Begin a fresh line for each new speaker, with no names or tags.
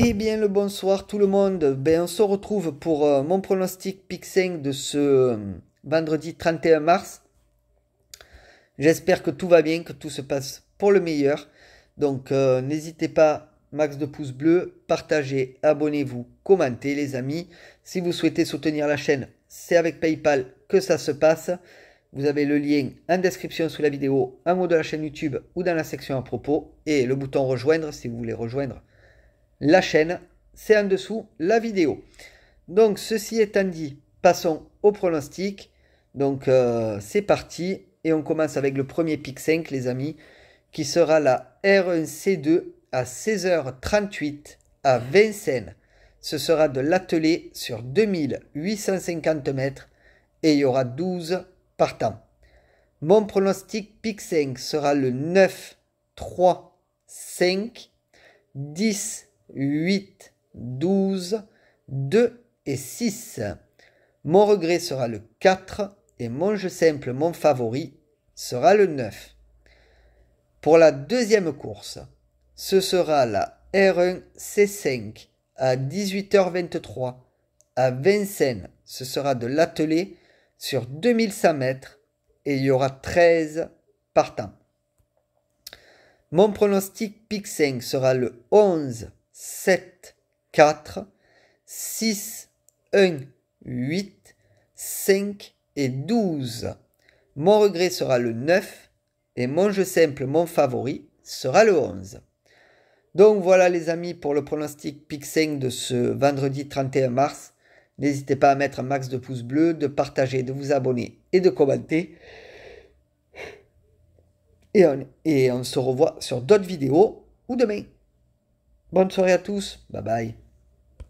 Eh bien le bonsoir tout le monde, ben, on se retrouve pour euh, mon pronostic Pic de ce euh, vendredi 31 mars. J'espère que tout va bien, que tout se passe pour le meilleur. Donc euh, n'hésitez pas, max de pouces bleus, partagez, abonnez-vous, commentez les amis. Si vous souhaitez soutenir la chaîne, c'est avec Paypal que ça se passe. Vous avez le lien en description sous la vidéo, en haut de la chaîne YouTube ou dans la section à propos et le bouton rejoindre si vous voulez rejoindre la chaîne, c'est en dessous la vidéo. Donc ceci étant dit, passons au pronostic. Donc euh, c'est parti et on commence avec le premier pic 5 les amis qui sera la R1C2 à 16h38 à Vincennes. Ce sera de l'atelier sur 2850 mètres et il y aura 12 partants. Mon pronostic pic 5 sera le 9, 3, 5, 10, 8, 12, 2 et 6. Mon regret sera le 4 et mon jeu simple, mon favori, sera le 9. Pour la deuxième course, ce sera la R1 C5 à 18h23 à Vincennes. Ce sera de l'atelier sur 2100 mètres et il y aura 13 partants. Mon pronostic PIC 5 sera le 11 7, 4, 6, 1, 8, 5 et 12. Mon regret sera le 9 et mon jeu simple, mon favori, sera le 11. Donc voilà les amis pour le pronostic Pic 5 de ce vendredi 31 mars. N'hésitez pas à mettre un max de pouces bleus, de partager, de vous abonner et de commenter. Et on, et on se revoit sur d'autres vidéos ou demain. Bonne soirée à tous. Bye bye.